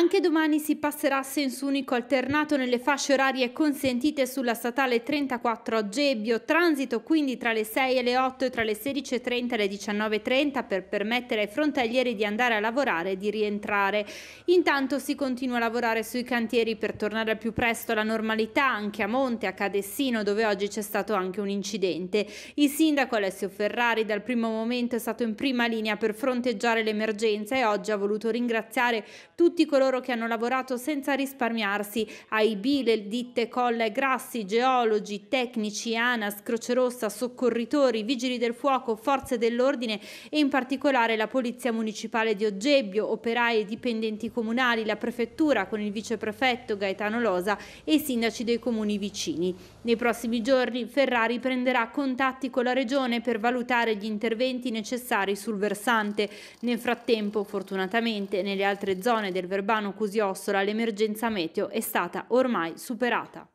Anche domani si passerà a senso unico alternato nelle fasce orarie consentite sulla statale 34 a Gebbio, transito quindi tra le 6 e le 8 e tra le 16.30 e le 19.30 per permettere ai frontalieri di andare a lavorare e di rientrare. Intanto si continua a lavorare sui cantieri per tornare al più presto alla normalità anche a Monte, a Cadessino dove oggi c'è stato anche un incidente. Il sindaco Alessio Ferrari dal primo momento è stato in prima linea per fronteggiare l'emergenza e oggi ha voluto ringraziare tutti coloro coloro che hanno lavorato senza risparmiarsi, ai bile, ditte, colla e grassi, geologi, tecnici, ANAS, Croce Rossa, soccorritori, vigili del fuoco, forze dell'ordine e in particolare la Polizia Municipale di Oggebbio, operai e dipendenti comunali, la Prefettura con il viceprefetto Gaetano Losa e i sindaci dei comuni vicini. Nei prossimi giorni Ferrari prenderà contatti con la Regione per valutare gli interventi necessari sul versante. Nel frattempo, fortunatamente, nelle altre zone del verbale Urbano Cusiossola l'emergenza meteo è stata ormai superata.